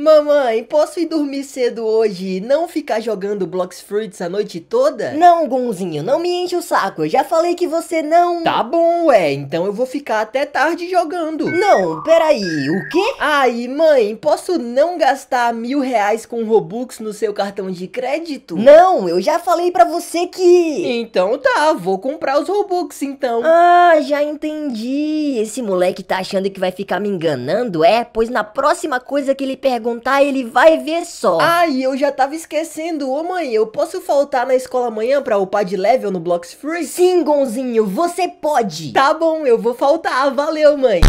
Mamãe, posso ir dormir cedo hoje e não ficar jogando Blocks Fruits a noite toda? Não, Gonzinho, não me enche o saco. Eu já falei que você não. Tá bom, ué, então eu vou ficar até tarde jogando. Não, peraí, o quê? Ai, mãe, posso não gastar mil reais com Robux no seu cartão de crédito? Não, eu já falei pra você que. Então tá, vou comprar os Robux então. Ah, já entendi. Esse moleque tá achando que vai ficar me enganando, é? Pois na próxima coisa que ele pergunta perguntar, ele vai ver só. Ai, eu já tava esquecendo. Ô mãe, eu posso faltar na escola amanhã pra upar de level no Blocks Free? Sim, Gonzinho, você pode. Tá bom, eu vou faltar. Valeu, mãe.